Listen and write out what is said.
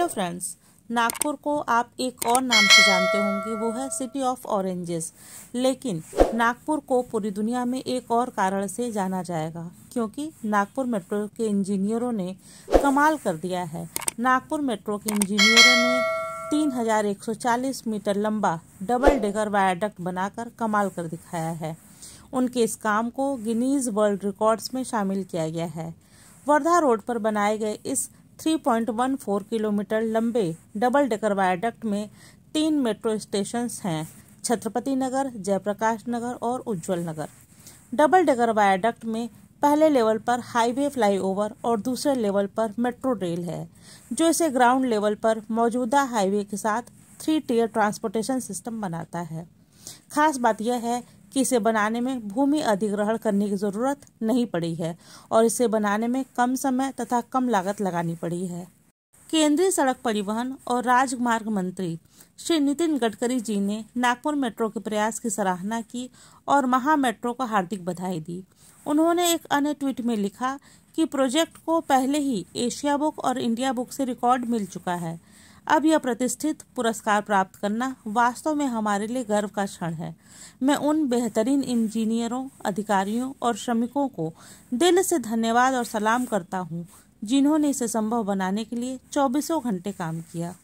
hello friends Nagpur को आप एक और नाम से जानते होंगे वो है सिटी ऑफ ऑरेंजेस लेकिन नागपुर को पूरी दुनिया में एक और कारण से जाना जाएगा क्योंकि नागपुर मेट्रो के इंजीनियरों ने कमाल कर दिया है नागपुर मेट्रो के इंजीनियरों ने 3140 मीटर लंबा डबल डेकर वायाडक्ट बनाकर कमाल कर दिखाया है उनके इस काम को गिनीज वर्ल्ड रिकॉर्ड्स में शामिल किया गया है वर्धा रोड पर बनाए गए इस 3.14 किलोमीटर लंबे डबल डेकर वायाडक्ट में तीन मेट्रो स्टेशन हैं छत्रपति नगर जयप्रकाश नगर और Ujjwal Nagar double decker viaduct में पहले लेवल पर हाईवे फ्लाईओवर और दूसरे लेवल पर मेट्रो रेल है जो इसे ग्राउंड लेवल पर मौजूदा हाईवे के साथ थ्री टीयर ट्रांसपोर्टेशन सिस्टम बनाता है खास बात यह है कि इसे बनाने में भूमि अधिग्रहण करने की ज़रूरत नहीं पड़ी है और इसे बनाने में कम समय तथा कम लागत लगानी पड़ी है केंद्रीय सड़क परिवहन और राजमार्ग मंत्री श्री नितिन गडकरी जी ने नागपुर मेट्रो के प्रयास की सराहना की और महा मेट्रो को हार्दिक बधाई दी उन्होंने एक अन्य ट्वीट में लिखा कि प्रोजेक्ट को पहले ही एशिया बुक और इंडिया बुक से रिकॉर्ड मिल चुका है अब यह प्रतिष्ठित पुरस्कार प्राप्त करना वास्तव में हमारे लिए गर्व का क्षण है मैं उन बेहतरीन इंजीनियरों अधिकारियों और श्रमिकों को दिल से धन्यवाद और सलाम करता हूँ जिन्होंने इसे संभव बनाने के लिए चौबीसों घंटे काम किया